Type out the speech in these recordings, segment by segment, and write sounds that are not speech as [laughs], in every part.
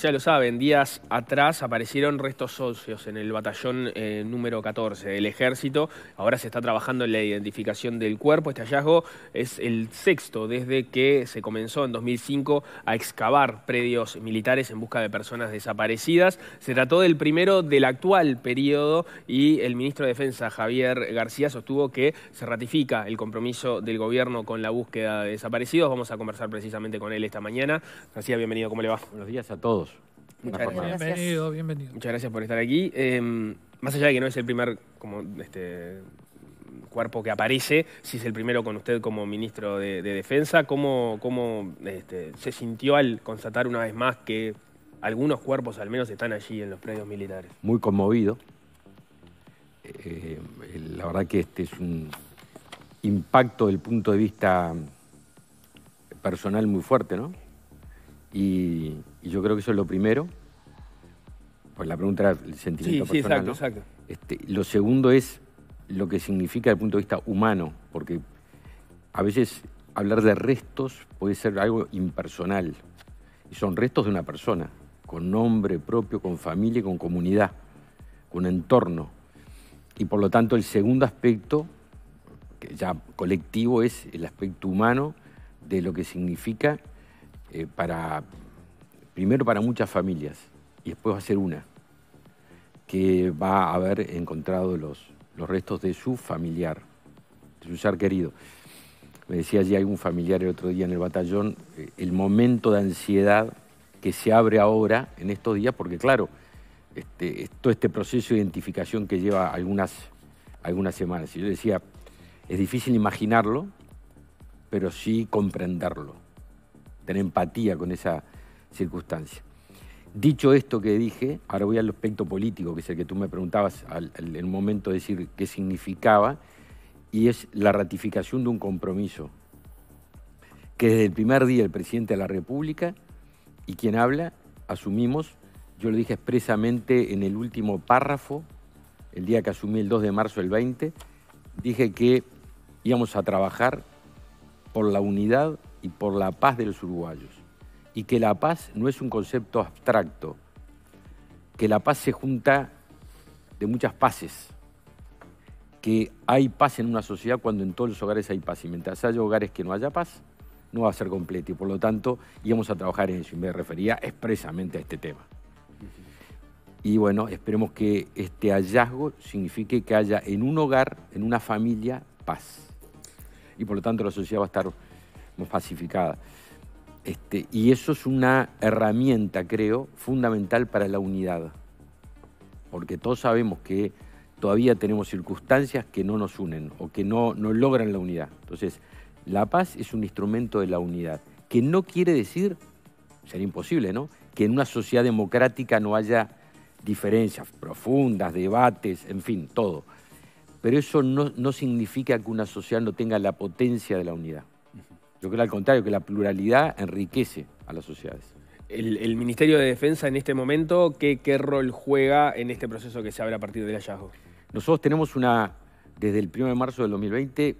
Ya lo saben, días atrás aparecieron restos socios en el batallón eh, número 14 del ejército. Ahora se está trabajando en la identificación del cuerpo. Este hallazgo es el sexto desde que se comenzó en 2005 a excavar predios militares en busca de personas desaparecidas. Se trató del primero del actual periodo y el ministro de Defensa, Javier García, sostuvo que se ratifica el compromiso del gobierno con la búsqueda de desaparecidos. Vamos a conversar precisamente con él esta mañana. García, bienvenido, ¿cómo le va? Buenos días a todos. Bienvenido, bienvenido. Muchas gracias por estar aquí. Eh, más allá de que no es el primer este, cuerpo que aparece, si es el primero con usted como ministro de, Defensa, ¿cómo, este, se sintió al constatar una vez más que algunos cuerpos al menos están allí en los predios militares? Muy conmovido. Eh, la verdad que este es un impacto del punto de vista personal muy fuerte, ¿no? y, yo creo que eso es lo primero. Pues la pregunta era el sentimiento sí, personal. Sí, exacto, exacto. Este, lo segundo es lo que significa desde el punto de vista humano, porque a veces hablar de restos puede ser algo impersonal. Y son restos de una persona, con nombre propio, con familia, con comunidad, con entorno. Y por lo tanto el segundo aspecto, que ya colectivo, es el aspecto humano de lo que significa eh, para, primero para muchas familias, y después va a ser una, que va a haber encontrado los, los restos de su familiar, de su ser querido. Me decía allí algún familiar el otro día en el batallón, eh, el momento de ansiedad que se abre ahora en estos días, porque claro, este, todo este proceso de identificación que lleva algunas, algunas semanas. Y yo decía, es difícil imaginarlo, pero sí comprenderlo, tener empatía con esa circunstancia. Dicho esto que dije, ahora voy al aspecto político, que es el que tú me preguntabas en un el momento de decir qué significaba, y es la ratificación de un compromiso que desde el primer día el presidente de la República y quien habla asumimos, yo lo dije expresamente en el último párrafo, el día que asumí el 2 de marzo del 20, dije que íbamos a trabajar por la unidad y por la paz de los uruguayos y que la paz no es un concepto abstracto, que la paz se junta de muchas paces, que hay paz en una sociedad cuando en todos los hogares hay paz y mientras haya hogares que no haya paz, no va a ser completo y por lo tanto íbamos a trabajar en eso y me refería expresamente a este tema. Y bueno, esperemos que este hallazgo signifique que haya en un hogar, en una familia, paz. Y por lo tanto la sociedad va a estar más pacificada. Este, y eso es una herramienta, creo, fundamental para la unidad. Porque todos sabemos que todavía tenemos circunstancias que no nos unen o que no, logran la unidad. Entonces, la paz es un instrumento de la unidad, que no quiere decir, sería imposible, ¿no? Que en una sociedad democrática no haya diferencias profundas, debates, en fin, todo. Pero eso no significa que una sociedad no tenga la potencia de la unidad. Yo creo al contrario, que la pluralidad enriquece a las sociedades. El, Ministerio de Defensa en este momento, ¿qué, rol juega en este proceso que se abre a partir del hallazgo? Nosotros tenemos una, desde el 1 de marzo del 2020,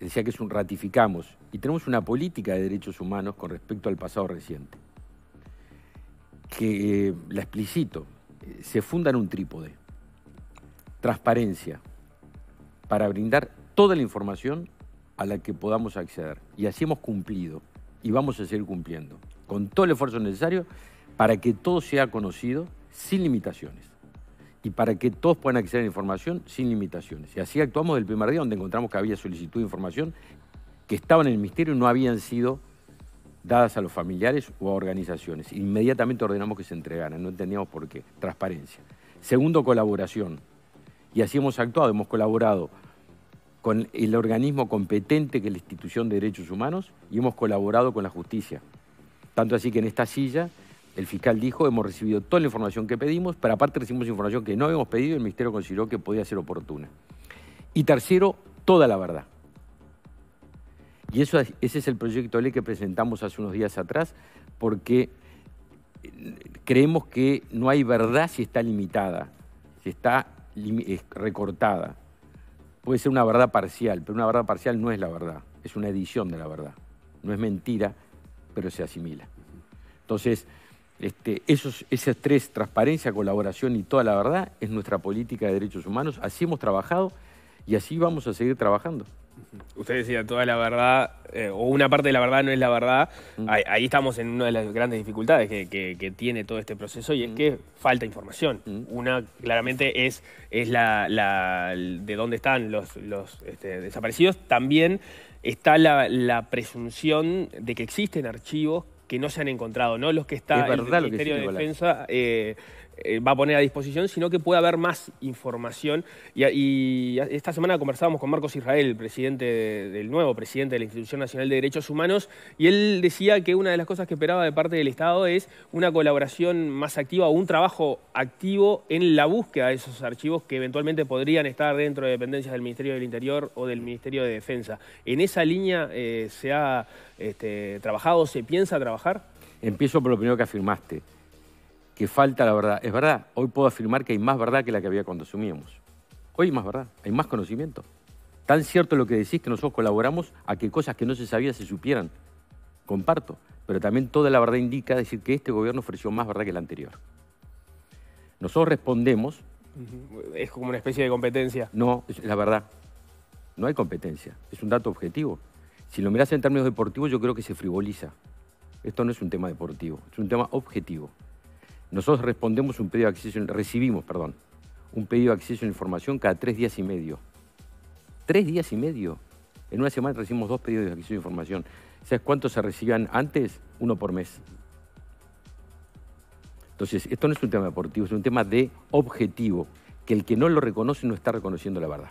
decía que es un ratificamos, y tenemos una política de derechos humanos con respecto al pasado reciente, que eh, la explicito, eh, se funda en un trípode, transparencia, para brindar toda la información a la que podamos acceder. Y así hemos cumplido y vamos a seguir cumpliendo, con todo el esfuerzo necesario para que todo sea conocido sin limitaciones y para que todos puedan acceder a la información sin limitaciones. Y así actuamos del primer día, donde encontramos que había solicitud de información que estaba en el Ministerio y no habían sido dadas a los familiares o a organizaciones. Inmediatamente ordenamos que se entregaran, no entendíamos por qué. Transparencia. Segundo, colaboración. Y así hemos actuado, hemos colaborado con el organismo competente que es la institución de derechos humanos y hemos colaborado con la justicia. Tanto así que en esta silla el fiscal dijo, hemos recibido toda la información que pedimos, pero aparte recibimos información que no habíamos pedido y el Ministerio consideró que podía ser oportuna. Y tercero, toda la verdad. Y eso, ese es el proyecto de ley que presentamos hace unos días atrás, porque eh, creemos que no hay verdad si está limitada, si está recortada puede ser una verdad parcial, pero una verdad parcial no es la verdad, es una edición de la verdad. No es mentira, pero se asimila. Entonces, este, esos, esas tres, transparencia, colaboración y toda la verdad, es nuestra política de derechos humanos. Así hemos trabajado y así vamos a seguir trabajando. Usted decía toda la verdad, eh, o una parte de la verdad no es la verdad. Ahí, estamos en una de las grandes dificultades que, tiene todo este proceso y es que falta información. Una claramente es, es la, de dónde están los, este, desaparecidos. También está la, presunción de que existen archivos que no se han encontrado, no los que está en el Ministerio de Defensa eh, eh, va a poner a disposición, sino que puede haber más información. Y, esta semana conversábamos con Marcos Israel, presidente del nuevo presidente de la Institución Nacional de Derechos Humanos, y él decía que una de las cosas que esperaba de parte del Estado es una colaboración más activa o un trabajo activo en la búsqueda de esos archivos que eventualmente podrían estar dentro de dependencias del Ministerio del Interior o del Ministerio de Defensa. ¿En esa línea eh, se ha este, trabajado, se piensa trabajar? Empiezo por lo primero que afirmaste que falta la verdad. Es verdad, hoy puedo afirmar que hay más verdad que la que había cuando asumíamos. Hoy hay más verdad, hay más conocimiento. Tan cierto lo que decís que nosotros colaboramos a que cosas que no se sabían se supieran. Comparto, pero también toda la verdad indica decir que este gobierno ofreció más verdad que el anterior. Nosotros respondemos... Es como una especie de competencia. No, es la verdad. No hay competencia, es un dato objetivo. Si lo miras en términos deportivos, yo creo que se frivoliza. Esto no es un tema deportivo, es un tema objetivo. Nosotros respondemos un pedido de acceso, recibimos, perdón, un pedido de acceso a información cada tres días y medio. ¿Tres días y medio? En una semana recibimos dos pedidos de acceso a información. ¿Sabes cuántos se recibían antes? Uno por mes. Entonces, esto no es un tema deportivo, es un tema de objetivo, que el que no lo reconoce no está reconociendo la verdad.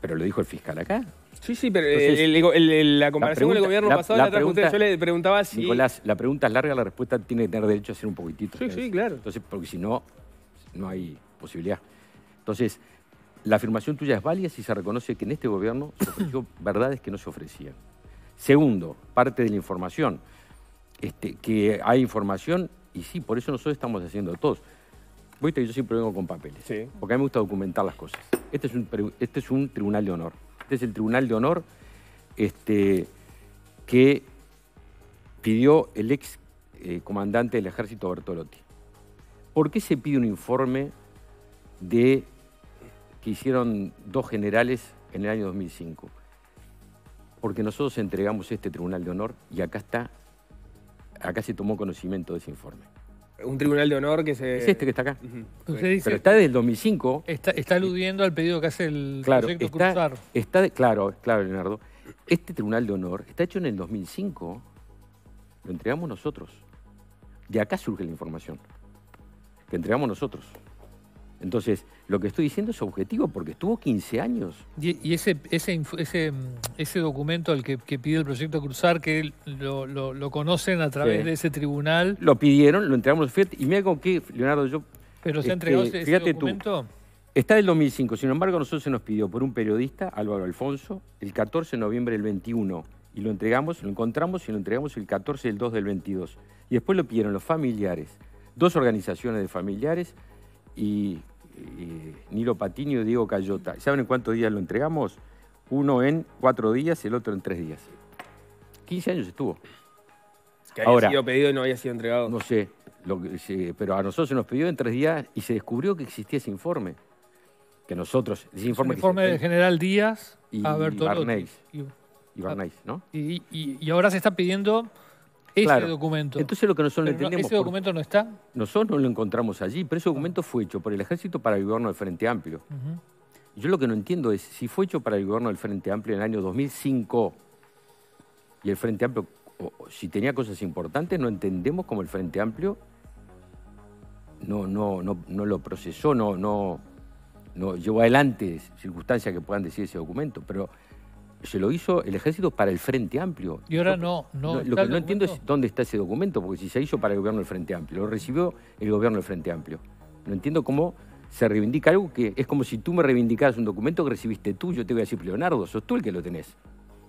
Pero lo dijo el fiscal acá, Sí, sí, pero eh, la comparación con el gobierno pasado la, Yo le preguntaba si. Nicolás, la pregunta es larga, la respuesta tiene que tener derecho a ser un poquitito. Sí, sí, claro. Entonces, porque si no, no hay posibilidad. Entonces, la afirmación tuya es válida si se reconoce que en este gobierno se ofreció [coughs] verdades que no se ofrecían. Segundo, parte de la información. Este, que hay información, y sí, por eso nosotros estamos haciendo todos. Viste, yo siempre vengo con papeles. Porque a mí me gusta documentar las cosas. Este es este es un tribunal de honor. Este es el Tribunal de Honor este, que pidió el ex eh, comandante del ejército Bertolotti. ¿Por qué se pide un informe de que hicieron dos generales en el año 2005? Porque nosotros entregamos este Tribunal de Honor y acá está, acá se tomó conocimiento de ese informe. Un tribunal de honor que se... Es este que está acá. Pero está desde el 2005. Está, aludiendo al pedido que hace el claro, proyecto está, Cruzar. Está, claro, claro, Leonardo. Este tribunal de honor está hecho en el 2005. Lo entregamos nosotros. De acá surge la información. Que entregamos nosotros. Entonces, lo que estoy diciendo es objetivo porque estuvo 15 años. Y, ese, ese, mm, ese, documento al que, que, pide el proyecto Cruzar, que lo, lo, conocen a través de ese tribunal. Lo pidieron, lo entregamos. y me hago que, Leonardo, yo. Pero se este, entregó ese, documento. está del 2005. Sin embargo, a nosotros se nos pidió por un periodista, Álvaro Alfonso, el 14 de noviembre del 21. Y lo entregamos, lo encontramos y lo entregamos el 14 del 2 del 22. Y después lo pidieron los familiares, dos organizaciones de familiares y Nilo Patiño y Diego Cayota. ¿Saben en cuántos días lo entregamos? Uno en cuatro días y el otro en tres días. 15 años estuvo. Que había sido pedido y no había sido entregado. No sé, pero a nosotros se nos pidió en tres días y se descubrió que existía ese informe. Que nosotros, ese informe, el informe del general Díaz y, y Y, ¿no? y ahora se está pidiendo ese documento. Entonces lo que no entendemos... ¿Ese documento no está? Nosotros no lo encontramos allí, pero ese ah. documento fue hecho por el ejército para el gobierno del Frente Amplio. Yo lo que no entiendo es si fue hecho para el gobierno del Frente Amplio en el año 2005 y el Frente Amplio, si tenía cosas importantes, no entendemos cómo el Frente Amplio no, no, no, no lo procesó, no, no, no llevó adelante circunstancias que puedan decir ese documento, pero se lo hizo el ejército para el Frente Amplio. Y ahora no. no, lo que no entiendo es dónde está ese documento, porque si se hizo para el gobierno del Frente Amplio, lo recibió el gobierno del Frente Amplio. No entiendo cómo se reivindica algo que es como si tú me reivindicas un documento que recibiste tú, yo te voy a decir, Leonardo, sos tú el que lo tenés.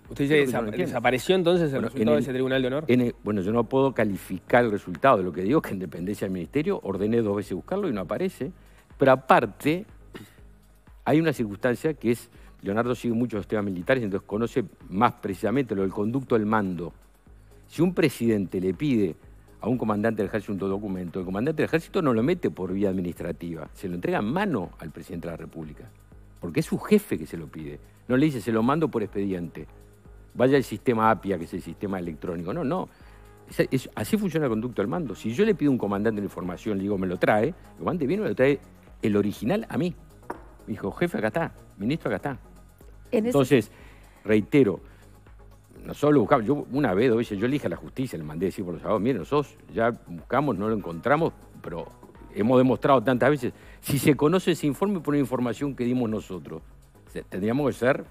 ¿Usted dice que desapareció entonces el bueno, ese tribunal de honor? bueno, yo no puedo calificar el resultado. lo que digo es que en dependencia del ministerio ordené dos veces buscarlo y no aparece. Pero aparte, hay una circunstancia que es Leonardo sigue muchos temas militares, entonces conoce más precisamente lo del conducto del mando. Si un presidente le pide a un comandante del ejército un documento, el comandante del ejército no lo mete por vía administrativa, se lo entrega en mano al presidente de la República, porque es su jefe que se lo pide. No le dice, se lo mando por expediente. Vaya el sistema APIA, que es el sistema electrónico. No, no. así funciona el conducto del mando. Si yo le pido a un comandante de la información, le digo, me lo trae, el comandante viene y me lo trae el original a mí. Me dijo, jefe, acá está, ministro, acá está. Entonces, reitero, nosotros solo buscamos, yo una vez, dos veces, yo le a la justicia, le mandé decir por los abogados, miren, nosotros ya buscamos, no lo encontramos, pero hemos demostrado tantas veces, si se conoce ese informe por la información que dimos nosotros, tendríamos que ser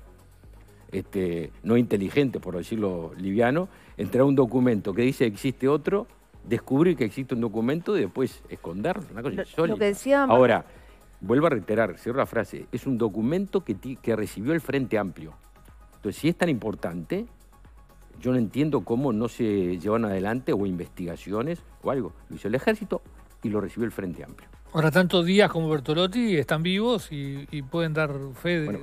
este, no inteligentes, por decirlo liviano, entrar a un documento que dice que existe otro, descubrir que existe un documento y después esconderlo. Una cosa lo, Ahora, vuelvo a reiterar, cierro la frase, es un documento que, que recibió el Frente Amplio. Entonces, si es tan importante, yo no entiendo cómo no se llevan adelante o investigaciones o algo. Lo hizo el ejército y lo recibió el Frente Amplio. Ahora, tanto Díaz como Bertolotti están vivos y, pueden dar fe de... Bueno,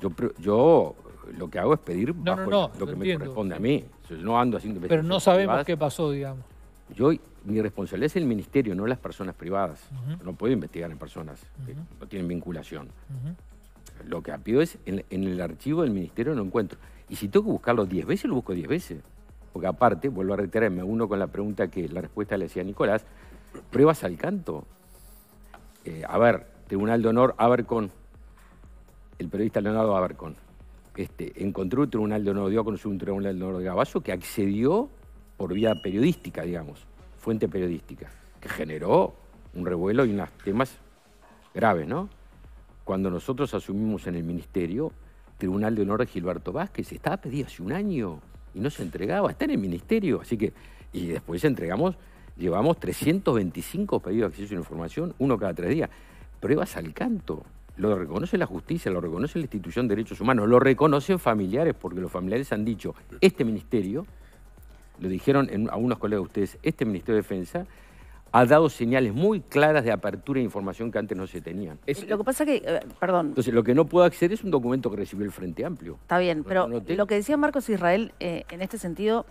yo, yo lo que hago es pedir lo, que me corresponde a mí. no ando haciendo Pero no sabemos qué pasó, digamos. Yo, mi responsabilidad es el ministerio, no las personas privadas. No puedo investigar en personas que no tienen vinculación. Lo que pido es, en, el archivo del ministerio no encuentro. Y si tengo que buscarlo 10 veces, lo busco 10 veces. Porque aparte, vuelvo a reiterarme, uno con la pregunta que la respuesta le hacía Nicolás, pruebas al canto. Eh, a ver, Tribunal de Honor Abercon, el periodista Leonardo Abercon, este, encontró un Tribunal de Honor, dio a conocer un Tribunal de Honor de Gabazo que accedió por vía periodística, digamos, fuente periodística, que generó un revuelo y unos temas graves, ¿no? Cuando nosotros asumimos en el ministerio, Tribunal de Honor de Gilberto Vázquez, estaba pedido hace un año y no se entregaba, está en el ministerio, así que, y después entregamos, llevamos 325 pedidos de acceso a información, uno cada tres días, pruebas al canto, lo reconoce la justicia, lo reconoce la institución de derechos humanos, lo reconocen familiares, porque los familiares han dicho, este ministerio lo dijeron en algunos colegas de ustedes, este Ministerio de Defensa ha dado señales muy claras de apertura de información que antes no se tenían. lo que pasa que, eh, perdón. Entonces, lo que no puedo acceder es un documento que recibió el Frente Amplio. Está bien, pero lo que decía Marcos Israel eh, en este sentido,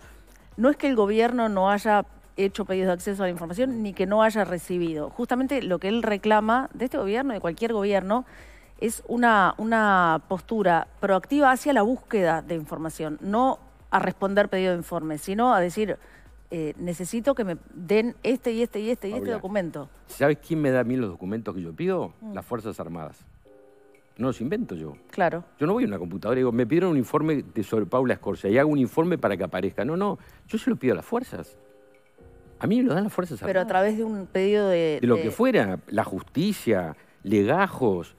no es que el gobierno no haya hecho pedidos de acceso a la información ni que no haya recibido. Justamente lo que él reclama de este gobierno, de cualquier gobierno, es una, una postura proactiva hacia la búsqueda de información, no a responder pedido de informe, sino a decir, eh, necesito que me den este y este y este y este documento. ¿Sabes quién me da a mí los documentos que yo pido? Mm. Las Fuerzas Armadas. No los invento yo. Claro. Yo no voy a una computadora y digo, me pidieron un informe de sobre Paula Escorcia y hago un informe para que aparezca. No, no, yo se lo pido a las fuerzas. A mí me lo dan las fuerzas armadas. Pero a través de un pedido de... De lo que fuera, la justicia, legajos.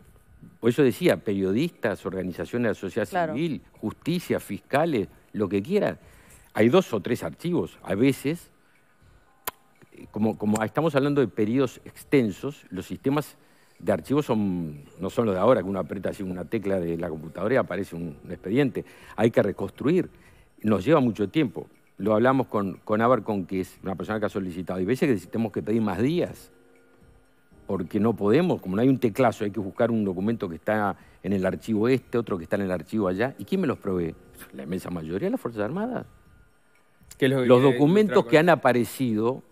Por eso decía, periodistas, organizaciones de la sociedad civil, justicia, fiscales, lo que quiera. Hay dos o tres archivos. A veces, como, estamos hablando de periodos extensos, los sistemas de archivos son, no son los de ahora, que uno aprieta así una tecla de la computadora y aparece un, expediente. Hay que reconstruir. Nos lleva mucho tiempo. Lo hablamos con, con que es una persona que ha solicitado. Y veces que necesitamos que pedir más días, porque no podemos, como no hay un teclazo, hay que buscar un documento que está en el archivo este, otro que está en el archivo allá. ¿Y quién me los provee? la inmensa mayoría de las Fuerzas Armadas. los documentos que han aparecido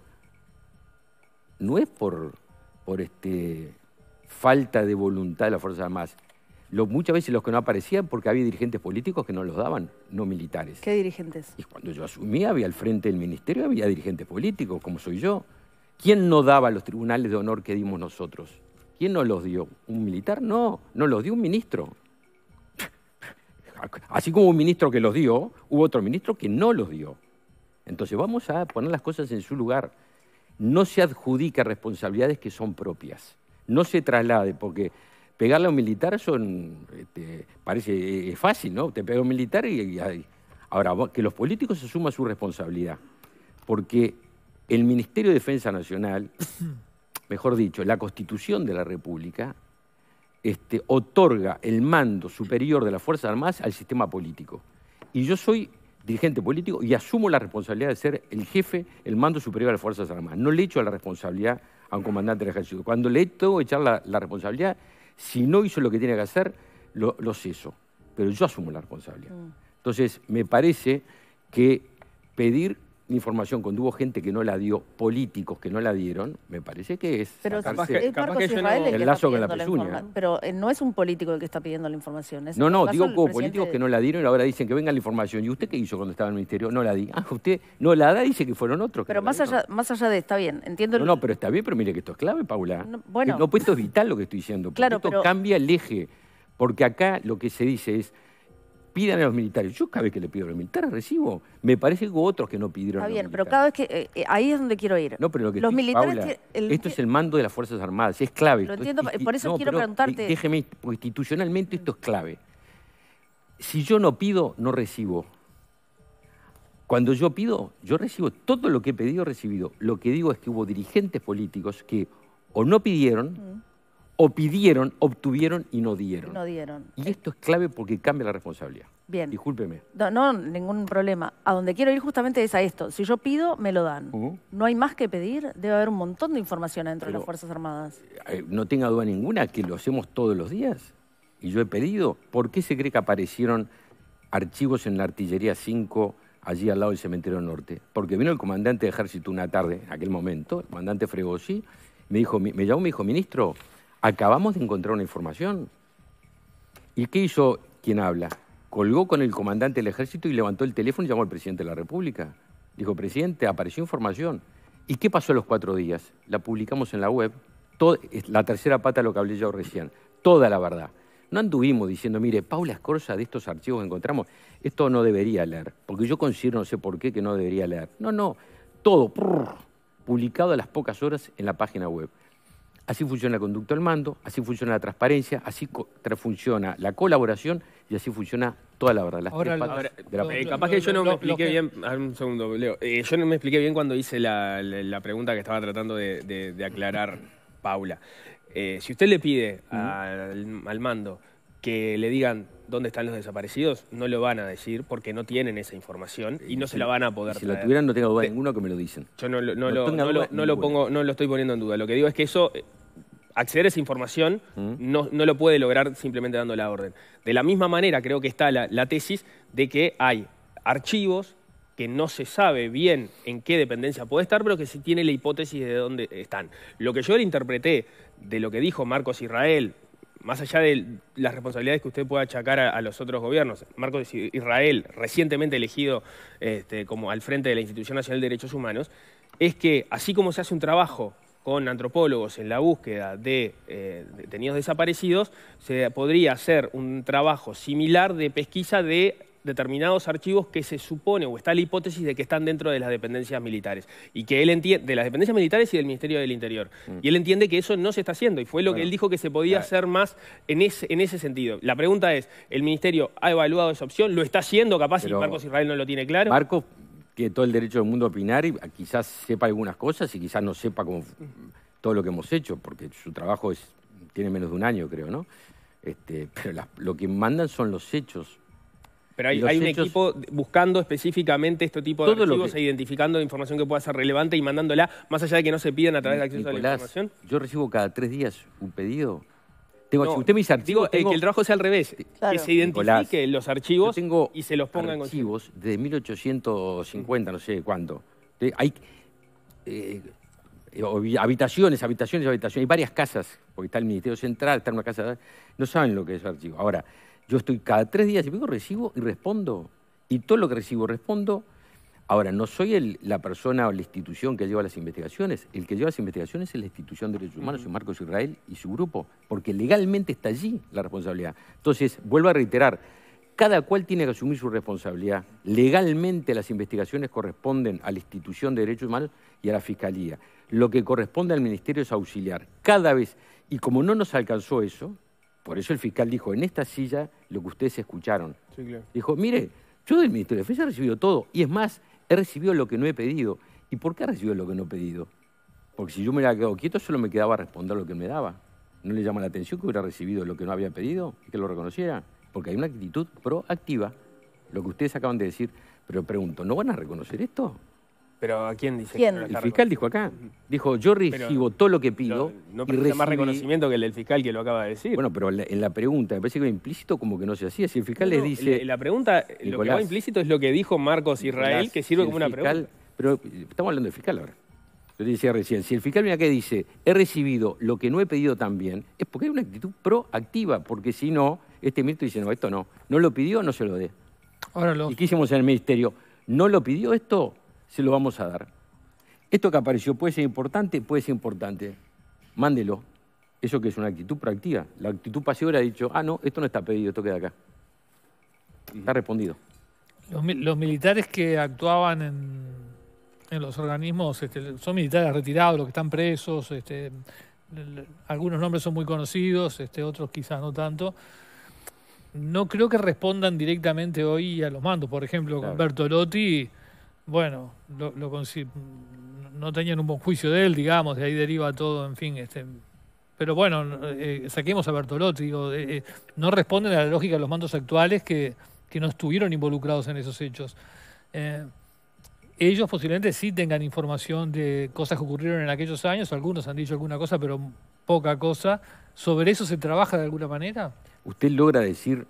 no es por, por este, falta de voluntad de las Fuerzas Armadas. muchas veces los que no aparecían porque había dirigentes políticos que no los daban, no militares. ¿Qué dirigentes? Y cuando yo asumí, había al frente del ministerio, había dirigentes políticos, como soy yo. ¿Quién no daba los tribunales de honor que dimos nosotros? ¿Quién no los dio? ¿Un militar? No, ¿no los dio un ministro así como un ministro que los dio, hubo otro ministro que no los dio. Entonces vamos a poner las cosas en su lugar. No se adjudica responsabilidades que son propias. No se traslade, porque pegarle a un militar son, este, parece eh, fácil, ¿no? Te pega a un militar y, y, Ahora, que los políticos asuman su responsabilidad, porque el Ministerio de Defensa Nacional, [clears throat] mejor dicho, la Constitución de la República, este, otorga el mando superior de las Fuerzas Armadas al sistema político. Y yo soy dirigente político y asumo la responsabilidad de ser el jefe, el mando superior de las Fuerzas Armadas. No le echo la responsabilidad a un comandante del ejército. Cuando le tengo que echar la, responsabilidad, si no hizo lo que tiene que hacer, lo, lo ceso. Pero yo asumo la responsabilidad. Mm. Entonces, me parece que pedir información hubo gente que no la dio, políticos que no la dieron, me parece que es pero no... el, lazo la pero eh, no es un político el que está pidiendo la información. no, no, digo hubo políticos que no la dieron y ahora dicen que venga la información. ¿Y usted qué hizo cuando estaba en el ministerio? No la di. Ah, usted no la da, dice que fueron otros. Pero más, allá, más allá de, está bien, entiendo... No, pero está bien, pero mire que esto es clave, Paula. No, bueno. No, pues esto es vital lo que estoy diciendo. Claro, esto cambia el eje, porque acá lo que se dice es pidan a los militares. Yo cada vez que le pido a los militares recibo. Me parece que hubo otros que no pidieron Está bien, pero cada vez que... Eh, eh, ahí es donde quiero ir. No, pero lo que los militares esto es el mando de las Fuerzas Armadas, es clave. entiendo, eh, por eso quiero preguntarte... Déjeme, institucionalmente esto es clave. Si yo no pido, no recibo. Cuando yo pido, yo recibo todo lo que he pedido, recibido. Lo que digo es que hubo dirigentes políticos que o no pidieron... Mm o pidieron, obtuvieron y no dieron. No dieron. Y esto es clave porque cambia la responsabilidad. Bien. Discúlpeme. No, ningún problema. A donde quiero ir justamente es a esto. Si yo pido, me lo dan. Uh-huh. No hay más que pedir. Debe haber un montón de información dentro de las Fuerzas Armadas. Eh, no tenga duda ninguna que lo hacemos todos los días. Y yo he pedido. ¿Por qué se cree que aparecieron archivos en la Artillería 5 allí al lado del Cementerio Norte? Porque vino el comandante de ejército una tarde, en aquel momento, el comandante Fregosi, me, dijo, me llamó y me dijo, ministro, Acabamos de encontrar una información. ¿Y qué hizo quien habla? Colgó con el comandante del ejército y levantó el teléfono y llamó al presidente de la República. Dijo, presidente, apareció información. ¿Y qué pasó a los cuatro días? La publicamos en la web. la tercera pata de lo que hablé yo recién. Toda la verdad. No anduvimos diciendo, mire, Paula Escorza de estos archivos que encontramos, esto no debería leer, porque yo considero, no sé por qué, que no debería leer. No, no, todo publicado a las pocas horas en la página web. Así funciona el conducto al mando, así funciona la transparencia, así funciona la colaboración y así funciona toda la verdad. capaz que yo no me expliqué bien, un segundo, Leo, eh, yo no me expliqué bien cuando hice la, pregunta que estaba tratando de, aclarar Paula. Eh, si usted le pide al mando que le digan dónde están los desaparecidos, no lo van a decir porque no tienen esa información y no se la van a poder. Si la tuvieran, no tengo duda ninguno que me lo dicen. Yo no, lo, pongo, no lo estoy poniendo en duda. Lo que digo es que eso eh, acceder a esa información no, lo puede lograr simplemente dando la orden. De la misma manera creo que está la, la, tesis de que hay archivos que no se sabe bien en qué dependencia puede estar, pero que se tiene la hipótesis de dónde están. Lo que yo le interpreté de lo que dijo Marcos Israel más allá de las responsabilidades que usted pueda achacar a, los otros gobiernos, Marcos Israel, recientemente elegido este, como al frente de la Institución Nacional de Derechos Humanos, es que así como se hace un trabajo con antropólogos en la búsqueda de eh, detenidos desaparecidos, se podría hacer un trabajo similar de pesquisa de determinados archivos que se supone o está la hipótesis de que están dentro de las dependencias militares y que él entiende de las dependencias militares y del Ministerio del Interior mm. y él entiende que eso no se está haciendo y fue lo que él dijo que se podía hacer más en ese, en ese sentido. La pregunta es, ¿el Ministerio ha evaluado esa opción? ¿Lo está haciendo capaz Marcos Israel no lo tiene claro? Marcos que todo el derecho del mundo a opinar y quizás sepa algunas cosas y quizás no sepa todo lo que hemos hecho porque su trabajo es, tiene menos de un año creo, ¿no? Este, pero lo que mandan son los hechos. Pero hay, un equipo buscando específicamente este tipo de Todo archivos e identificando información que pueda ser relevante y mandándola, más allá de que no se pidan a través de acceso a la información. Yo recibo cada tres días un pedido. Tengo usted me dice archivos. Eh, que el trabajo sea al revés. Que se identifiquen los archivos y se los pongan archivos de 1850, no sé cuánto. Hay. Eh, habitaciones, habitaciones, habitaciones. Hay varias casas, porque está el Ministerio Central, está en una casa. No saben lo que es archivo. Ahora. Yo estoy cada tres días y pico, recibo y respondo. Y todo lo que recibo respondo. Ahora, no soy la persona o la institución que lleva las investigaciones. El que lleva las investigaciones es la institución de derechos humanos, su Marcos Israel y su grupo, porque legalmente está allí la responsabilidad. Entonces, vuelvo a reiterar, cada cual tiene que asumir su responsabilidad. Legalmente las investigaciones corresponden a la institución de derechos humanos y a la Fiscalía. Lo que corresponde al Ministerio es auxiliar. Cada vez, y como no nos alcanzó eso, por eso el fiscal dijo, en esta silla lo que ustedes escucharon. Dijo, mire, yo del Ministerio de Defensa he recibido todo. Y es más, he recibido lo que no he pedido. ¿Y por qué he recibido lo que no he pedido? Porque si yo me hubiera quedado quieto, solo me quedaba a responder lo que me daba. ¿No le llama la atención que hubiera recibido lo que no había pedido y que lo reconociera? Porque hay una actitud proactiva, lo que ustedes acaban de decir. Pero pregunto, ¿no van a reconocer esto? ¿Pero a quién dice? ¿Quién? el fiscal dijo acá. Dijo, yo recibo todo lo que pido. No, no y más reconocimiento que el del fiscal que lo acaba de decir. Bueno, pero en la pregunta, me parece que es implícito como que no se hacía. Si el fiscal les dice... La, pregunta, lo que va implícito es lo que dijo Marcos Israel, que sirve como una fiscal, pregunta. Pero estamos hablando del fiscal ahora. Yo te decía recién, si el fiscal mira que dice, he recibido lo que no he pedido también, es porque hay una actitud proactiva, porque si no, este ministro dice, no, esto no, no lo pidió, no se lo dé. Ahora lo... ¿Y qué hicimos en el ministerio? ¿No lo pidió esto? se lo vamos a dar. Esto que apareció puede ser importante, puede ser importante. Mándelo. Eso que es una actitud proactiva. La actitud pasiva ha dicho, ah, no, esto no está pedido, esto queda acá. Está respondido. Los, militares que actuaban en, los organismos, este, son militares retirados, los que están presos, este, algunos nombres son muy conocidos, este, otros quizás no tanto. No creo que respondan directamente hoy a los mandos. Por ejemplo, con Bertolotti bueno, no tenían un buen juicio de él, digamos, de ahí deriva todo, en fin, este, pero bueno, eh, saquemos a Bertolotti, eh, eh, no responden a la lógica de los mandos actuales que, no estuvieron involucrados en esos hechos. ellos posiblemente sí tengan información de cosas que ocurrieron en aquellos años, algunos han dicho alguna cosa, pero poca cosa. ¿Sobre eso se trabaja de alguna manera? ¿Usted logra decir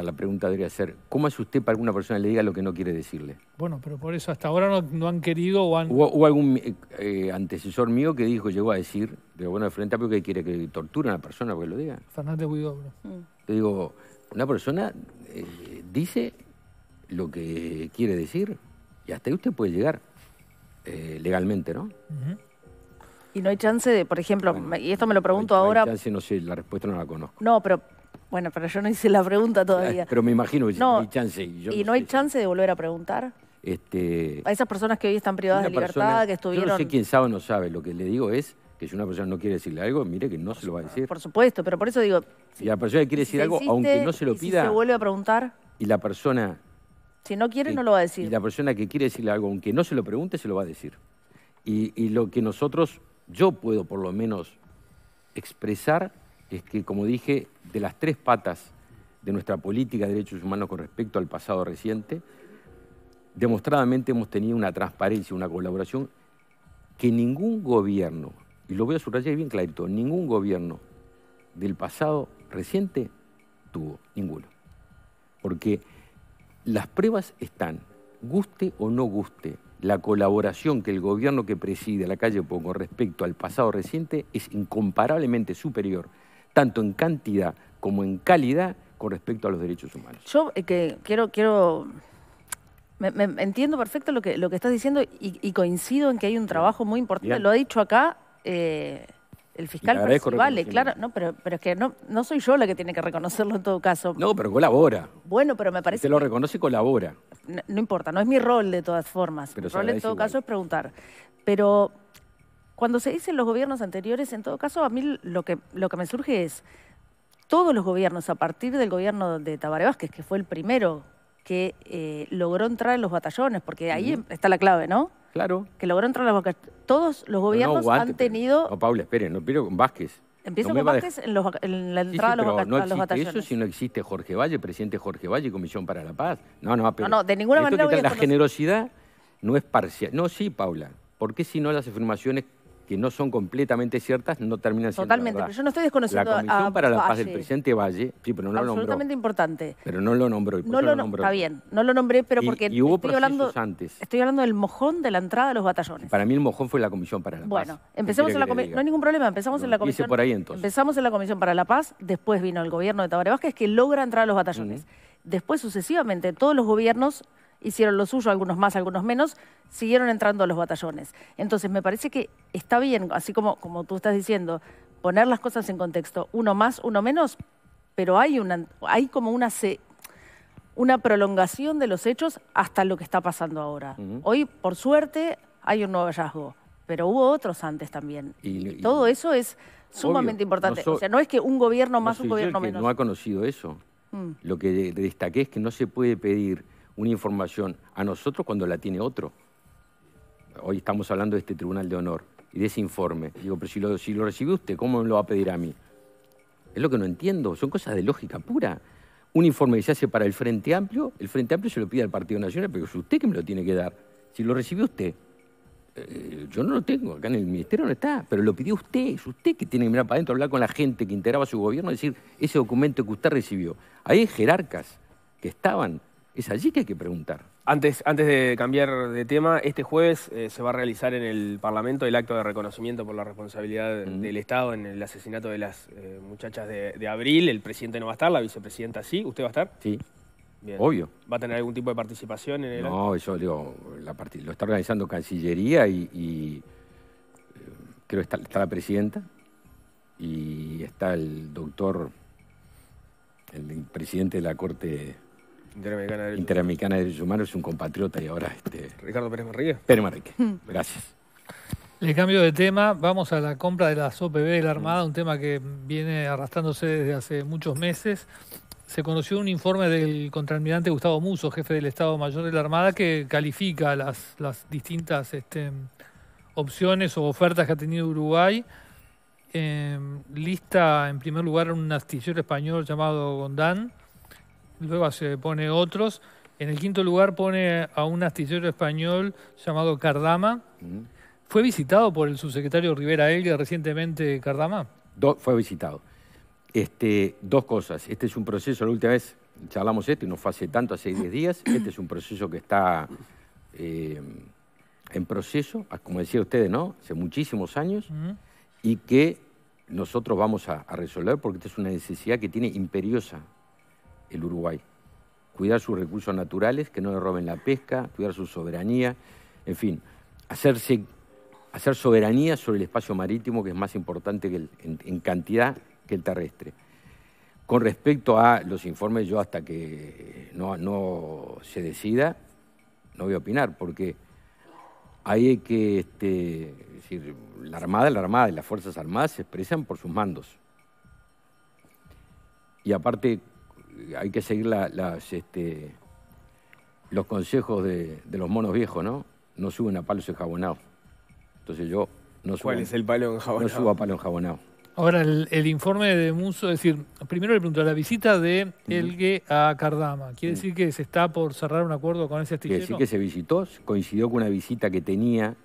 la pregunta debería ser, ¿cómo hace usted para que una persona le diga lo que no quiere decirle? Bueno, pero por eso hasta ahora no, han querido o han... Hubo, algún eh, antecesor mío que dijo, llegó a decir, pero bueno, de frente a que quiere que torturen a una persona porque lo diga. Fernández Huidobro. Te mm. digo, una persona eh, dice lo que quiere decir y hasta ahí usted puede llegar eh, legalmente, ¿no? Y no hay chance de, por ejemplo, y esto me lo pregunto ahora... Hay chance, no sé, la respuesta no la conozco. No, pero bueno, pero yo no hice la pregunta todavía. Pero me imagino que no, hay chance. ¿Y no, hay chance de volver a preguntar? Este, a esas personas que hoy están privadas de libertad, que estuvieron... Yo no sé quién sabe o no sabe, lo que le digo es que si una persona no quiere decirle algo, mire que no se lo va a decir. Por supuesto, pero por eso digo... Si la persona quiere decir algo, aunque no se lo pida... si se vuelve a preguntar... Y la persona... Si no quiere, no lo va a decir. Y la persona que quiere decirle algo, aunque no se lo pregunte, se lo va a decir. y lo que nosotros, yo puedo por lo menos expresar es que, como dije, de las tres patas de nuestra política de derechos humanos con respecto al pasado reciente, demostradamente hemos tenido una transparencia, una colaboración que ningún gobierno, y lo voy a subrayar bien clarito, ningún gobierno del pasado reciente tuvo, ninguno. Porque las pruebas están, guste o no guste, la colaboración que el gobierno que preside la calle Pongo respecto al pasado reciente es incomparablemente superior tanto en cantidad como en calidad con respecto a los derechos humanos. Yo eh, que quiero, quiero me, entiendo perfecto lo que, lo que estás diciendo y, coincido en que hay un trabajo muy importante. Lo ha dicho acá eh, el fiscal Vale, eh, claro, no, pero, es que no, no soy yo la que tiene que reconocerlo en todo caso. No, pero colabora. Bueno, pero me parece. Se lo reconoce y colabora. No, importa, no es mi rol de todas formas. mi rol en todo caso es preguntar. Pero cuando se dicen los gobiernos anteriores, en todo caso, a mí lo que, lo que me surge es todos los gobiernos, a partir del gobierno de Tabaré Vázquez, que fue el primero que eh, logró entrar en los batallones, porque ahí está la clave, ¿no? Claro. Que logró entrar en los batallones. Todos los gobiernos han tenido... No, Paula, espere, no, pero con Vázquez. Empieza con Vázquez en, los, en, la entrada a, los, no batallones. Eso si no existe Jorge Valle, presidente Jorge Valle, Comisión para la Paz. No, no, No, no de ninguna manera... la generosidad no es parcial. No, sí, Paula, porque si no las afirmaciones que no son completamente ciertas no terminan siendo Totalmente, pero yo no estoy desconociendo la Comisión para la Paz del presidente Valle, sí, pero no lo nombró. Absolutamente importante. Pero no lo nombró. no Está bien, no lo nombré, pero porque estoy hablando antes. Estoy hablando del mojón de la entrada de los batallones. Para mí el mojón fue la Comisión para la Paz. Bueno, empecemos en la no hay ningún problema, empezamos en la Comisión. Empezamos en la Comisión para la Paz, después vino el gobierno de Tabaré Vázquez que logra entrar a los batallones. Después, sucesivamente, todos los gobiernos hicieron lo suyo, algunos más, algunos menos, siguieron entrando a los batallones. Entonces, me parece que está bien, así como, como tú estás diciendo, poner las cosas en contexto, uno más, uno menos, pero hay, una, hay como una, una prolongación de los hechos hasta lo que está pasando ahora. Hoy, por suerte, hay un nuevo hallazgo, pero hubo otros antes también. Y, todo eso es sumamente importante. o sea, no es que un gobierno más, un gobierno menos. No ha conocido eso. Mm. Lo que destaqué es que no se puede pedir una información a nosotros cuando la tiene otro. Hoy estamos hablando de este Tribunal de Honor y de ese informe. Digo, pero si lo, si usted, ¿cómo me lo va a pedir a mí? Es lo que no entiendo, son cosas de lógica pura. Un informe que se hace para el Frente Amplio, el Frente Amplio se lo pide al Partido Nacional, pero es usted que me lo tiene que dar. Si lo recibió usted, eh, yo no lo tengo, acá en el Ministerio no está, pero lo pidió usted, es usted que tiene que mirar para adentro, hablar con la gente que integraba su gobierno, decir, ese documento que usted recibió. hay jerarcas que estaban es allí que hay que preguntar. Antes, antes de cambiar de tema, este jueves eh, se va a realizar en el Parlamento el acto de reconocimiento por la responsabilidad del Estado en el asesinato de las eh, muchachas de, abril. El presidente no va a estar, la vicepresidenta sí. ¿Usted va a estar? Sí. Obvio. ¿Va a tener algún tipo de participación en el No, lo está organizando Cancillería y, eh, creo que está, está la presidenta y está el doctor, el presidente de la Corte Interamericana de Derechos, Humanos, es un compatriota y ahora... Este... Ricardo Pérez Manrique. Pérez Marrique. Hmm. gracias. Le cambio de tema, vamos a la compra de las OPB de la hmm. Armada, un tema que viene arrastrándose desde hace muchos meses. Se conoció un informe del contraalmirante Gustavo Muso, jefe del Estado Mayor de la Armada, que califica las, las distintas este, opciones o ofertas que ha tenido Uruguay. lista en primer lugar un astillero español llamado Gondán, luego se pone otros. En el quinto lugar pone a un astillero español llamado Cardama. Mm. ¿Fue visitado por el subsecretario Rivera Elia recientemente Cardama? fue visitado. Este, dos cosas. Este es un proceso, la última vez charlamos esto y no fue hace tanto, hace 10 días. Este es un proceso que está eh, en proceso, ah, como decía ustedes, ¿no? Hace muchísimos años y que nosotros vamos a, a resolver porque esta es una necesidad que tiene imperiosa el Uruguay. Cuidar sus recursos naturales, que no le roben la pesca, cuidar su soberanía, en fin, hacerse, hacer soberanía sobre el espacio marítimo que es más importante en, cantidad que el terrestre. Con respecto a los informes, yo hasta que no, se decida, no voy a opinar, porque hay que, este, decir, la Armada, la Armada y las Fuerzas Armadas se expresan por sus mandos. Y aparte, hay que seguir las, este, los consejos de, los monos viejos, ¿no? No suben a palos enjabonados. Entonces yo no subo. ¿Cuál es el palo enjabonado? No subo a palo enjabonado. Ahora, el, informe de Muso, es decir, primero le pregunto, la visita de Elgue a Cardama, ¿quiere decir que se está por cerrar un acuerdo con ese astillero? Quiere decir que se visitó, coincidió con una visita que tenía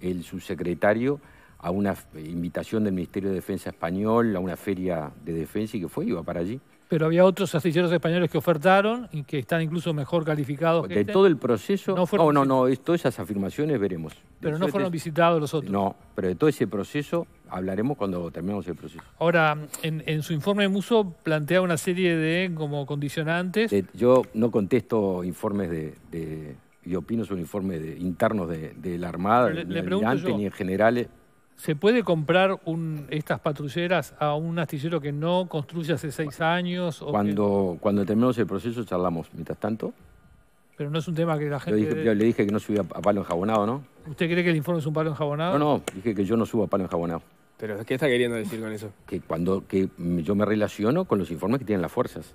el subsecretario a una invitación del Ministerio de Defensa Español, a una feria de defensa, y que fue, iba para allí pero había otros astilleros españoles que ofertaron y que están incluso mejor calificados. De este. todo el proceso. No, fueron oh, no, no, todas esas afirmaciones veremos. Pero no fueron visitados los otros. No, pero de todo ese proceso hablaremos cuando terminemos el proceso. Ahora, en, su informe de Muso plantea una serie de como condicionantes. yo no contesto informes de, de y opino sobre informes de, internos de, la Armada, ni en generales. ¿Se puede comprar un, estas patrulleras a un astillero que no construye hace seis años? cuando, terminemos el proceso charlamos. Mientras tanto... Pero no es un tema que la gente... Yo, le dije que no subía a palo enjabonado, ¿no? ¿Usted cree que el informe es un palo enjabonado? No, no, dije que yo no subo a palo enjabonado. ¿Pero qué está queriendo decir con eso? Que cuando que yo me relaciono con los informes que tienen las fuerzas.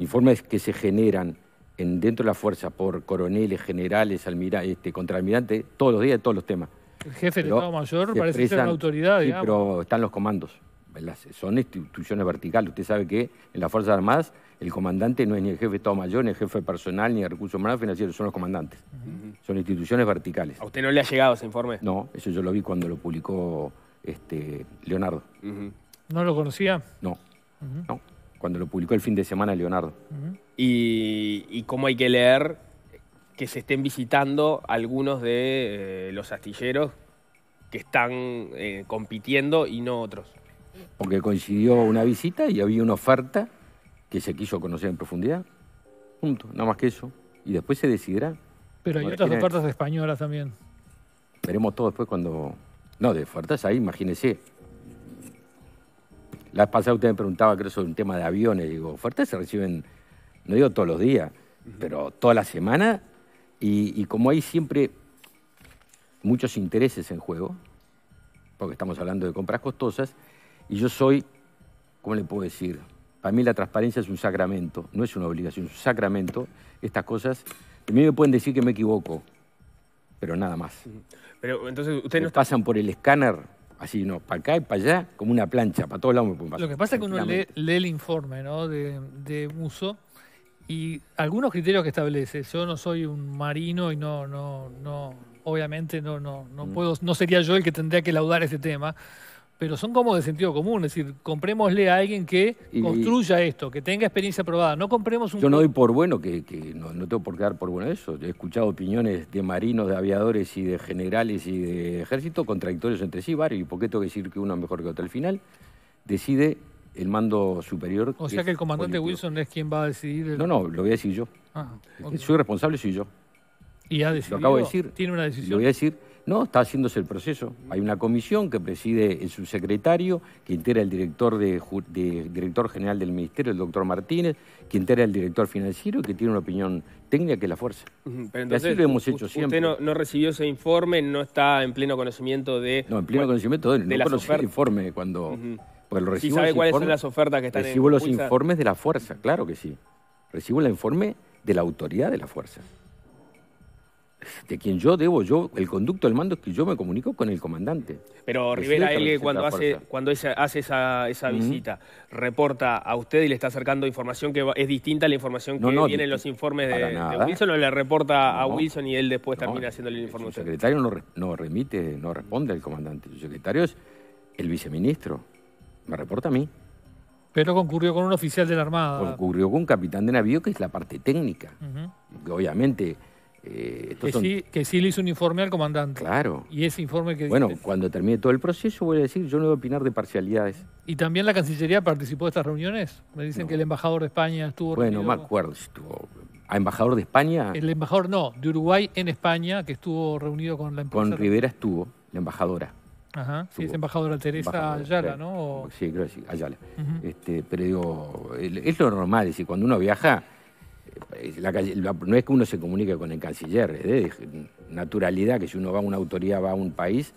Informes que se generan en, dentro de la fuerza por coroneles, generales, este, contraalmirantes, todos los días, todos los temas. El jefe del Estado Mayor parece ser una autoridad, sí, pero están los comandos. son instituciones verticales. Usted sabe que en las Fuerzas Armadas el comandante no es ni el jefe de Estado Mayor, ni el jefe personal, ni de recursos humanos financieros, son los comandantes. Son instituciones verticales. ¿A usted no le ha llegado ese informe? No, eso yo lo vi cuando lo publicó este, Leonardo. ¿No lo conocía? No, no. Cuando lo publicó el fin de semana Leonardo. ¿Y, ¿Y cómo hay que leer que se estén visitando algunos de eh, los astilleros que están eh, compitiendo y no otros. Porque coincidió una visita y había una oferta que se quiso conocer en profundidad. Punto, nada más que eso. Y después se decidirá. Pero hay otras ofertas españolas también. Veremos todo después cuando... No, de ofertas ahí, imagínese. La vez pasada usted me preguntaba, creo, sobre un tema de aviones. Digo, ofertas se reciben, no digo todos los días, pero toda la semana y, como hay siempre muchos intereses en juego, porque estamos hablando de compras costosas, y yo soy, ¿cómo le puedo decir? Para mí la transparencia es un sacramento, no es una obligación, es un sacramento. Estas cosas, a mí me pueden decir que me equivoco, pero nada más. Pero entonces ustedes no pasan por el escáner, así, no, para acá y para allá, como una plancha, para todos lados me pueden pasar. Lo que pasa es que uno lee, el informe ¿no? de, de Muso y algunos criterios que establece. Yo no soy un marino y no, no, no, obviamente no, no, no mm. puedo, no sería yo el que tendría que laudar ese tema. Pero son como de sentido común, es decir, comprémosle a alguien que construya esto, que tenga experiencia probada. No compremos un. Yo no doy por bueno que, no, no, tengo por qué dar por bueno eso. He escuchado opiniones de marinos, de aviadores y de generales y de ejército contradictorios entre sí, varios. ¿Y por qué tengo que decir que uno es mejor que otro? Al final decide el mando superior. O sea que el comandante Wilson es quien va a decidir. No, no, lo voy a decir yo. Ah, soy responsable, soy yo. Y ha decidido. Lo acabo de decir. Tiene una decisión. Lo voy a decir. No, está haciéndose el proceso. Hay una comisión que preside el subsecretario, que entera el director, de, director general del ministerio, el doctor Martínez, que entera el director financiero y que tiene una opinión técnica que es la fuerza. y así lo hemos hecho siempre. Usted no, recibió ese informe, no está en pleno conocimiento de... No, en pleno conocimiento de él. No el informe cuando... ¿Si sabe cuáles son las ofertas que están Recibo los informes de la fuerza, claro que sí. Recibo el informe de la autoridad de la fuerza. De quien yo debo, yo, el conducto del mando es que yo me comunico con el comandante. Pero Rivera, él cuando hace, cuando hace esa, visita, reporta a usted y le está acercando información que es distinta a la información que viene en los informes de, Wilson o le reporta a Wilson y él después termina haciéndole el informe. El secretario no, remite, no responde al comandante. El secretario es el viceministro me reporta a mí. Pero concurrió con un oficial de la Armada. Concurrió con un capitán de navío, que es la parte técnica. obviamente... Eh, que, sí, que, sí, le hizo un informe al comandante. Claro. Y ese informe que... Bueno, cuando termine todo el proceso voy a decir, yo no voy a opinar de parcialidades. ¿Y también la Cancillería participó de estas reuniones? Me dicen que el embajador de España estuvo... Bueno, me acuerdo estuvo... ¿A embajador de España? El embajador no, de Uruguay en España, que estuvo reunido con la empresa. Con Rivera estuvo, la embajadora. Ajá, sí, es embajadora Teresa Ayala, ¿no? Sí, creo que sí, Ayala. este, pero digo, es lo normal, es decir, cuando uno viaja, no es que uno se comunique con el canciller, es de naturalidad que si uno va a una autoridad, va a un país,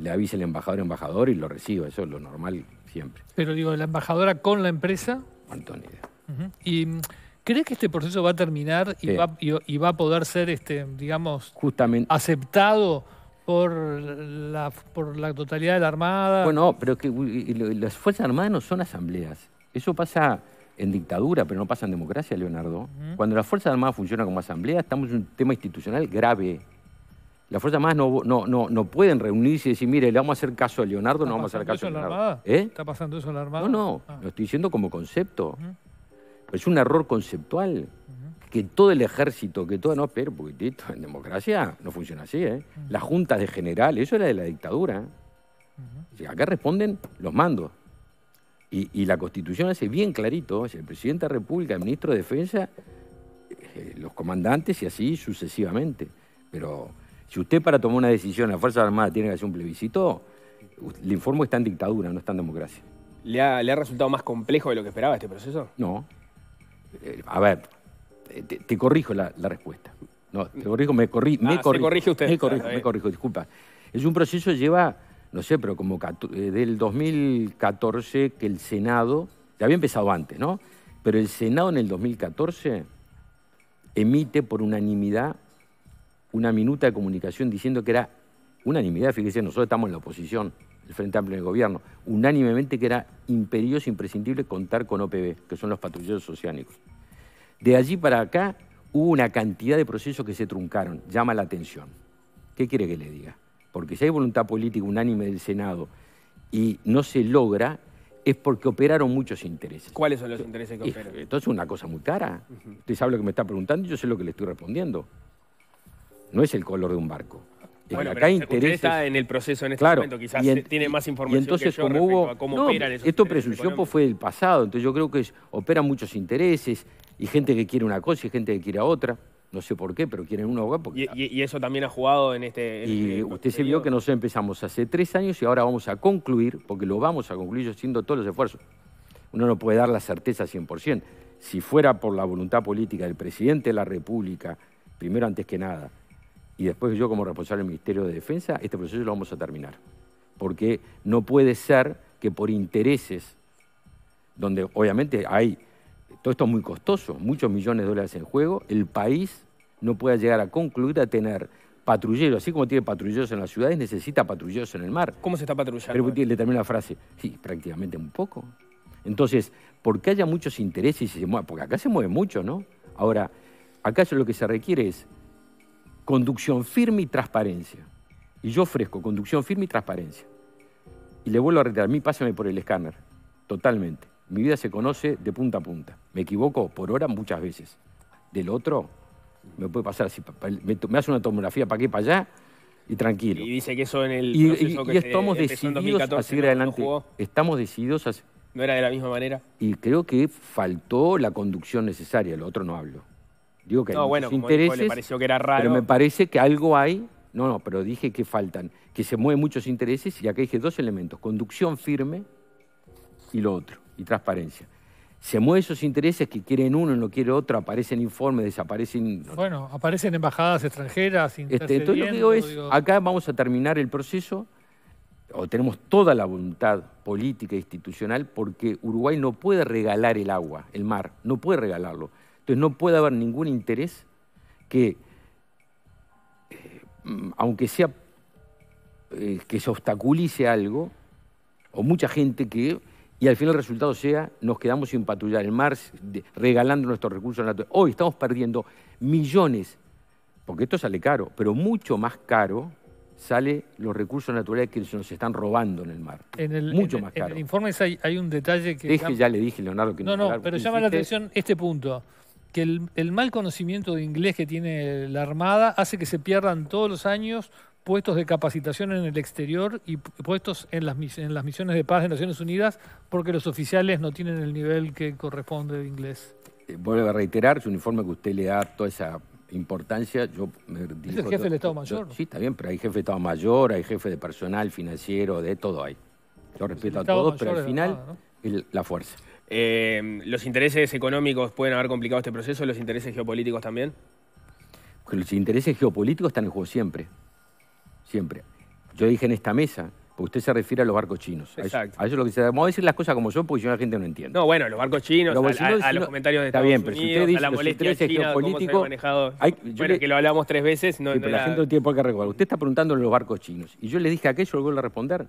le avisa el embajador embajador y lo reciba, eso es lo normal siempre. Pero digo, ¿la embajadora con la empresa? Antonio. ¿Y crees que este proceso va a terminar y, va, y va a poder ser, este, digamos, Justamente. aceptado por la, por la totalidad de la Armada. Bueno, pero que las Fuerzas Armadas no son asambleas. Eso pasa en dictadura, pero no pasa en democracia, Leonardo. Cuando las Fuerzas Armadas funcionan como asamblea, estamos en un tema institucional grave. Las Fuerzas Armadas no, no, no, pueden reunirse y decir, mire, le vamos a hacer caso a Leonardo, no vamos a hacer caso a Leonardo. ¿Eh? ¿Está pasando eso en la Armada? No, no, ah. lo estoy diciendo como concepto. Es un error conceptual que todo el ejército, que todo, no, pero un poquitito, en democracia no funciona así, ¿eh? Las juntas de generales, eso era de la dictadura. acá responden los mandos. Y, la Constitución hace bien clarito, el presidente de la República, el ministro de Defensa, eh, los comandantes y así sucesivamente. Pero si usted para tomar una decisión, la Fuerza Armada tiene que hacer un plebiscito, le informo que está en dictadura, no está en democracia. ¿Le ha, resultado más complejo de lo que esperaba este proceso? No. Eh, a ver, te, corrijo la, respuesta. No, te corrijo, me, corri, ah, me corrige usted. Me corrijo, ah, me corrijo, disculpa. Es un proceso que lleva, no sé, pero como eh, del 2014 que el Senado, ya había empezado antes, ¿no? Pero el Senado en el 2014 emite por unanimidad una minuta de comunicación diciendo que era unanimidad, fíjese, nosotros estamos en la oposición, el Frente Amplio del Gobierno, unánimemente que era imperioso, imprescindible contar con OPB, que son los patrulleros oceánicos. De allí para acá hubo una cantidad de procesos que se truncaron, llama la atención. ¿Qué quiere que le diga? Porque si hay voluntad política unánime del Senado y no se logra, es porque operaron muchos intereses. ¿Cuáles son los intereses que operan? Entonces una cosa muy cara. Usted sabe lo que me está preguntando y yo sé lo que le estoy respondiendo. No es el color de un barco. Eh, bueno, acá hay intereses... usted está en el proceso en este momento, quizás tiene más información entonces, que como cómo Esto presunción fue del pasado, entonces yo creo que operan muchos intereses, y gente que quiere una cosa y gente que quiere otra. No sé por qué, pero quieren una hogar Y, eso también ha jugado en este... y este usted se vio que nosotros empezamos hace tres años y ahora vamos a concluir, porque lo vamos a concluir haciendo todos los esfuerzos. Uno no puede dar la certeza 100%. Si fuera por la voluntad política del presidente de la República, primero antes que nada, y después yo como responsable del Ministerio de Defensa, este proceso lo vamos a terminar. Porque no puede ser que por intereses, donde obviamente hay todo esto es muy costoso, muchos millones de dólares en juego. El país no puede llegar a concluir a tener patrulleros, así como tiene patrulleros en las ciudades, necesita patrulleros en el mar. ¿Cómo se está patrullando? Pero le termina la frase. Sí, prácticamente un poco. Entonces, porque haya muchos intereses y se mueve, porque acá se mueve mucho, ¿no? Ahora, acá lo que se requiere es conducción firme y transparencia. Y yo ofrezco conducción firme y transparencia. Y le vuelvo a reiterar, a mí pásame por el escáner, totalmente. Mi vida se conoce de punta a punta. Me equivoco por hora muchas veces. Del otro, me puede pasar así. Me, hace una tomografía para aquí, para allá, y tranquilo. Y dice que eso en el y, que estamos decididos a seguir adelante. estamos decididos a... ¿No era de la misma manera? Y creo que faltó la conducción necesaria, lo otro no hablo. Digo que hay intereses, pareció que era raro. pero me parece que algo hay, no, no, pero dije que faltan, que se mueven muchos intereses y acá dije dos elementos, conducción firme y lo otro y transparencia. Se mueven esos intereses que quieren uno, y no quiere otro, aparecen informes, desaparecen... Bueno, aparecen embajadas extranjeras, este, Entonces lo que digo es, acá vamos a terminar el proceso, o tenemos toda la voluntad política e institucional, porque Uruguay no puede regalar el agua, el mar, no puede regalarlo. Entonces no puede haber ningún interés que, eh, aunque sea eh, que se obstaculice algo, o mucha gente que y al final el resultado sea, nos quedamos sin patrullar el mar, regalando nuestros recursos naturales. Hoy estamos perdiendo millones, porque esto sale caro, pero mucho más caro sale los recursos naturales que nos están robando en el mar. mucho más caro. En el informe hay, un detalle que... Es que ya le dije, Leonardo, que no... No, no, pero llama la atención este punto que el, mal conocimiento de inglés que tiene la Armada hace que se pierdan todos los años puestos de capacitación en el exterior y puestos en las, en las misiones de paz de Naciones Unidas porque los oficiales no tienen el nivel que corresponde de inglés. Vuelve eh, vuelvo a reiterar, su informe que usted le da toda esa importancia, yo ¿Es el jefe del Estado Mayor? sí, está bien, pero hay jefe de Estado Mayor, hay jefe de personal, financiero, de todo hay. Yo respeto a todos, pero al final la fuerza. Eh, ¿Los intereses económicos pueden haber complicado este proceso? ¿Los intereses geopolíticos también? los intereses geopolíticos están en juego siempre siempre. Yo dije en esta mesa, porque usted se refiere a los barcos chinos. Exacto. A eso, es lo que se da. Vamos a decir las cosas como son, porque yo la gente no entiende. No, bueno, los barcos chinos, a, los comentarios de Está bien, pero si usted dice, a la molestia china, manejado. bueno, que lo hablamos tres veces. No, pero la gente no tiene por qué recordar. Usted está preguntando los barcos chinos. Y yo le dije aquello, le vuelvo a responder.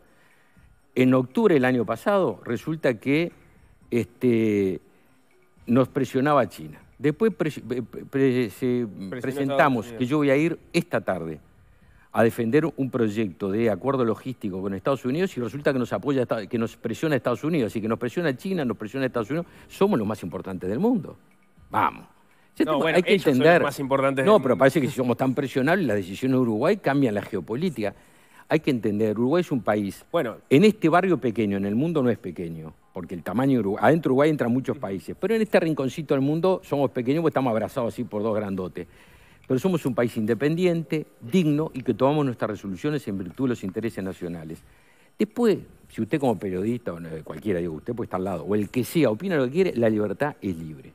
En octubre del año pasado, resulta que este, nos presionaba China. Después eh, presentamos que yo voy a ir esta tarde a defender un proyecto de acuerdo logístico con Estados Unidos y resulta que nos apoya, que nos presiona Estados Unidos y que nos presiona China, nos presiona Estados Unidos, somos los más importantes del mundo. Vamos. Este hay que entender. Más no, pero parece que si somos tan presionables, las decisiones de Uruguay cambian la geopolítica. Hay que entender, Uruguay es un país. Bueno, en este barrio pequeño, en el mundo no es pequeño, porque el tamaño Uruguay, adentro Uruguay entran muchos países, pero en este rinconcito del mundo somos pequeños porque estamos abrazados así por dos grandotes pero somos un país independiente, digno y que tomamos nuestras resoluciones en virtud de los intereses nacionales. Después, si usted como periodista o cualquiera, digo, usted puede estar al lado, o el que sea, opina lo que quiere, la libertad es libre.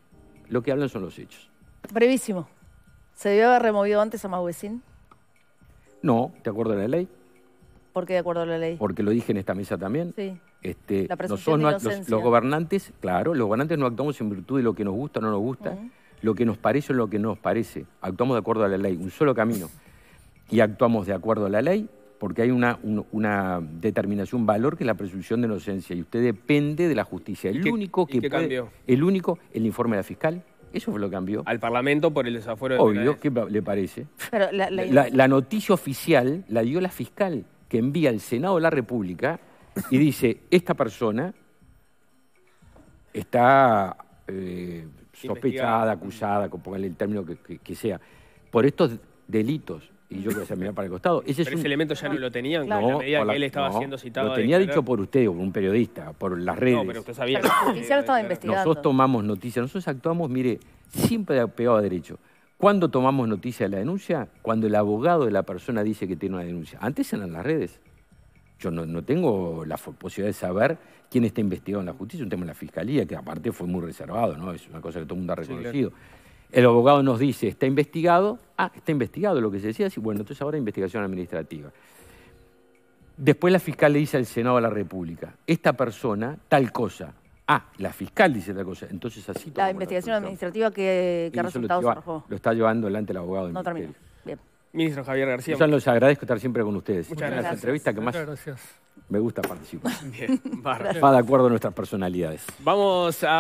Lo que hablan son los hechos. Brevísimo. ¿Se debió haber removido antes a Mahuesín? No, de acuerdo a la ley. ¿Por qué de acuerdo a la ley? Porque lo dije en esta mesa también. Sí. Este, la nosotros no, los, los, gobernantes, claro, los gobernantes no actuamos en virtud de lo que nos gusta o no nos gusta lo que nos parece o lo que no nos parece. Actuamos de acuerdo a la ley, un solo camino. Y actuamos de acuerdo a la ley porque hay una, determinación, un valor que es la presunción de inocencia y usted depende de la justicia. El único que cambió? el único, el informe de la fiscal, eso fue lo que cambió. Al Parlamento por el desafuero de Obvio, ¿qué le parece? la, noticia oficial la dio la fiscal, que envía al Senado de la República y dice, esta persona está eh, sospechada, acusada, mm. ponga el término que, sea, por estos delitos. Y yo que se mira para el costado. Ese, Pero ese elemento ya no lo tenían, No, en la que él estaba siendo citado. Lo tenía dicho por usted, por un periodista, por las redes. No, pero usted sabía. que estaba investigando. Nosotros tomamos noticias, nosotros actuamos, mire, siempre pegado a derecho. ¿Cuándo tomamos noticia de la denuncia? Cuando el abogado de la persona dice que tiene una denuncia. Antes eran las redes. Yo no, tengo la posibilidad de saber quién está investigado en la justicia, un tema de la fiscalía, que aparte fue muy reservado, ¿no? Es una cosa que todo el mundo ha reconocido. El abogado nos dice, está investigado, ah, está investigado lo que se decía, así, bueno, entonces ahora investigación administrativa. Después la fiscal le dice al Senado de la República, esta persona, tal cosa. Ah, la fiscal dice tal cosa. Entonces así... La investigación administrativa que, que resultados arrojó. Lo está llevando adelante el abogado. no Ministro Javier García. Yo les agradezco estar siempre con ustedes. Muchas gracias. que más me gusta participar. [laughs] Va de acuerdo a nuestras personalidades. Vamos a...